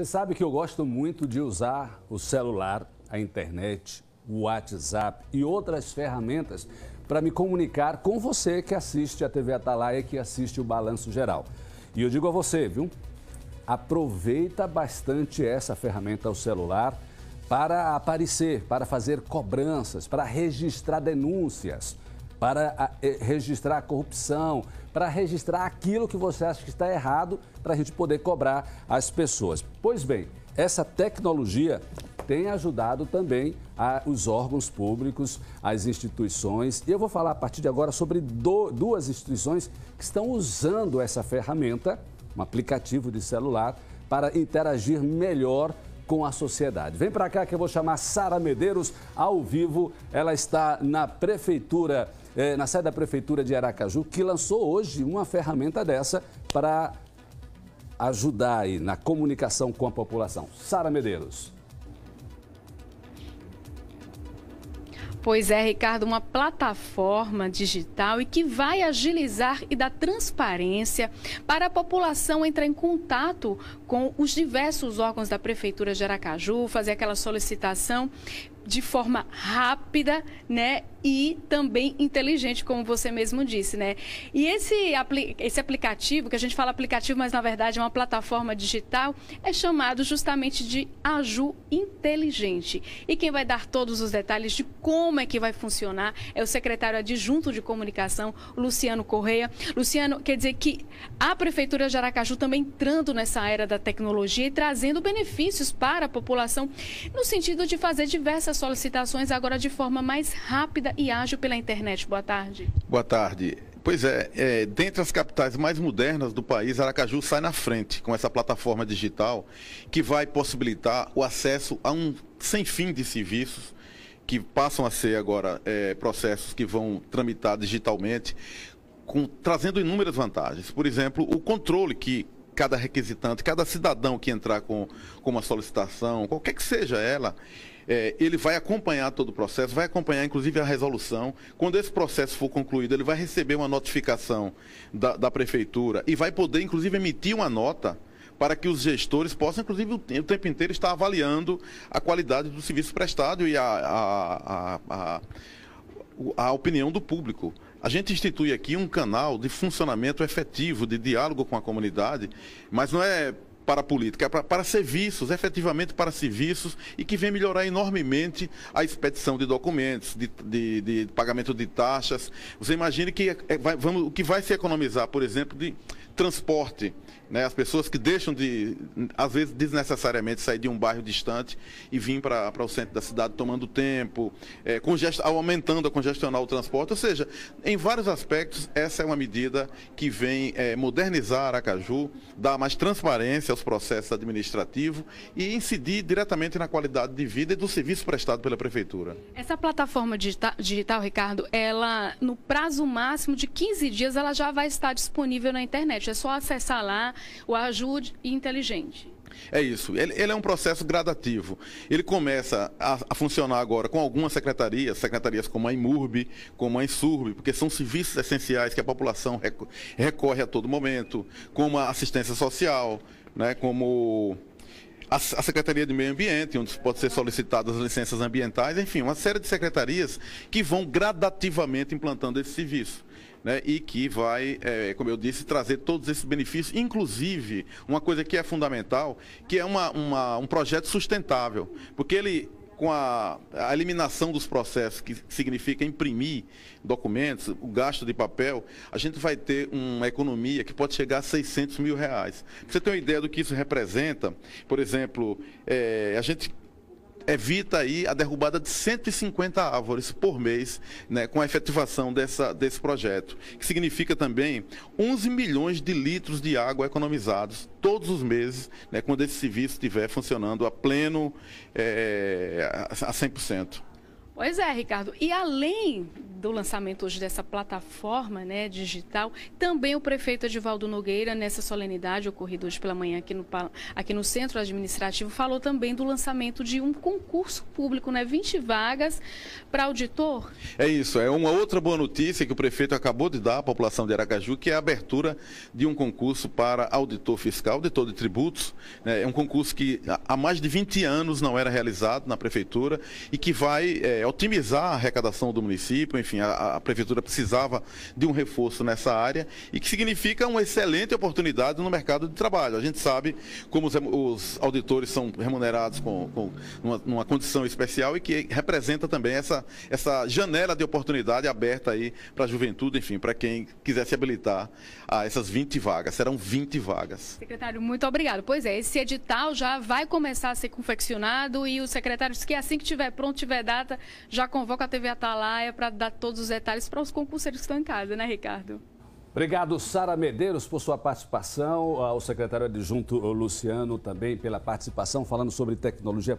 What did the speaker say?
Você sabe que eu gosto muito de usar o celular, a internet, o WhatsApp e outras ferramentas para me comunicar com você que assiste a TV Atalaia e que assiste o Balanço Geral. E eu digo a você, viu? Aproveita bastante essa ferramenta, o celular, para aparecer, para fazer cobranças, para registrar denúncias para eh, registrar a corrupção, para registrar aquilo que você acha que está errado, para a gente poder cobrar as pessoas. Pois bem, essa tecnologia tem ajudado também a, os órgãos públicos, as instituições. E eu vou falar a partir de agora sobre do, duas instituições que estão usando essa ferramenta, um aplicativo de celular, para interagir melhor com a sociedade. Vem para cá que eu vou chamar Sara Medeiros ao vivo. Ela está na prefeitura é, na sede da Prefeitura de Aracaju, que lançou hoje uma ferramenta dessa para ajudar aí na comunicação com a população. Sara Medeiros. Pois é, Ricardo, uma plataforma digital e que vai agilizar e dar transparência para a população entrar em contato com os diversos órgãos da Prefeitura de Aracaju, fazer aquela solicitação de forma rápida, né? E também inteligente, como você mesmo disse, né? E esse, apli esse aplicativo, que a gente fala aplicativo, mas na verdade é uma plataforma digital, é chamado justamente de Aju Inteligente. E quem vai dar todos os detalhes de como é que vai funcionar é o secretário adjunto de comunicação, Luciano Correia. Luciano, quer dizer que a Prefeitura de Aracaju também entrando nessa era da tecnologia e trazendo benefícios para a população, no sentido de fazer diversas essas solicitações agora de forma mais rápida e ágil pela internet. Boa tarde. Boa tarde. Pois é, é, dentre as capitais mais modernas do país, Aracaju sai na frente com essa plataforma digital que vai possibilitar o acesso a um sem fim de serviços que passam a ser agora é, processos que vão tramitar digitalmente, com, trazendo inúmeras vantagens. Por exemplo, o controle que cada requisitante, cada cidadão que entrar com, com uma solicitação, qualquer que seja ela, é, ele vai acompanhar todo o processo, vai acompanhar inclusive a resolução. Quando esse processo for concluído, ele vai receber uma notificação da, da prefeitura e vai poder, inclusive, emitir uma nota para que os gestores possam, inclusive, o tempo inteiro estar avaliando a qualidade do serviço prestado e a, a, a, a a opinião do público. A gente institui aqui um canal de funcionamento efetivo, de diálogo com a comunidade, mas não é para a política, é para, para serviços, efetivamente para serviços, e que vem melhorar enormemente a expedição de documentos, de, de, de pagamento de taxas. Você imagine que, é, é vai, vamos, o que vai se economizar, por exemplo, de, transporte. Né, as pessoas que deixam de, às vezes desnecessariamente, sair de um bairro distante e vir para o centro da cidade tomando tempo, é, congest, aumentando a congestionar o transporte. Ou seja, em vários aspectos, essa é uma medida que vem é, modernizar Aracaju, dar mais transparência aos processos administrativos e incidir diretamente na qualidade de vida e do serviço prestado pela Prefeitura. Essa plataforma digital, digital Ricardo, ela, no prazo máximo de 15 dias, ela já vai estar disponível na internet internet. É só acessar lá o Ajude Inteligente. É isso. Ele, ele, é um processo gradativo. Ele começa a, a, funcionar agora com algumas secretarias, secretarias como a IMURB, como a INSURB, porque são serviços essenciais que a população recorre a todo momento, como a assistência social, né, como a, a Secretaria de Meio Ambiente, onde pode ser solicitadas as licenças ambientais, enfim, uma série de secretarias que vão gradativamente implantando esse serviço né, e que vai, é, como eu disse, trazer todos esses benefícios, inclusive uma coisa que é fundamental, que é uma, uma, um projeto sustentável, porque ele com a, a, eliminação dos processos, que significa imprimir documentos, o gasto de papel, a gente vai ter uma economia que pode chegar a 600 mil reais. Pra você tem uma ideia do que isso representa? Por exemplo, é, a gente evita aí a derrubada de 150 árvores por mês né, com a efetivação dessa, desse projeto, que significa também 11 milhões de litros de água economizados todos os meses, né, quando esse serviço estiver funcionando a pleno, é, a 100%. Pois é, Ricardo. E além do lançamento hoje dessa plataforma né, digital, também o prefeito Edivaldo Nogueira, nessa solenidade ocorrida hoje pela manhã aqui no, aqui no Centro Administrativo, falou também do lançamento de um concurso público, né, 20 vagas para auditor. É isso, é uma outra boa notícia que o prefeito acabou de dar à população de Aracaju, que é a abertura de um concurso para auditor fiscal, auditor de tributos. Né, é um concurso que há mais de 20 anos não era realizado na prefeitura e que vai... É, otimizar a arrecadação do município, enfim, a, a, prefeitura precisava de um reforço nessa área e que significa uma excelente oportunidade no mercado de trabalho. A gente sabe como os, os auditores são remunerados com, com uma, condição especial e que representa também essa, essa janela de oportunidade aberta aí para a juventude, enfim, para quem quiser se habilitar a essas 20 vagas. Serão 20 vagas. Secretário, muito obrigado. Pois é, esse edital já vai começar a ser confeccionado e o secretário disse que assim que tiver pronto, tiver data, já convoca a TV Atalaia para dar todos os detalhes para os concurseiros que estão em casa, né, Ricardo? Obrigado, Sara Medeiros, por sua participação, ao ah, secretário adjunto Luciano também pela participação, falando sobre tecnologia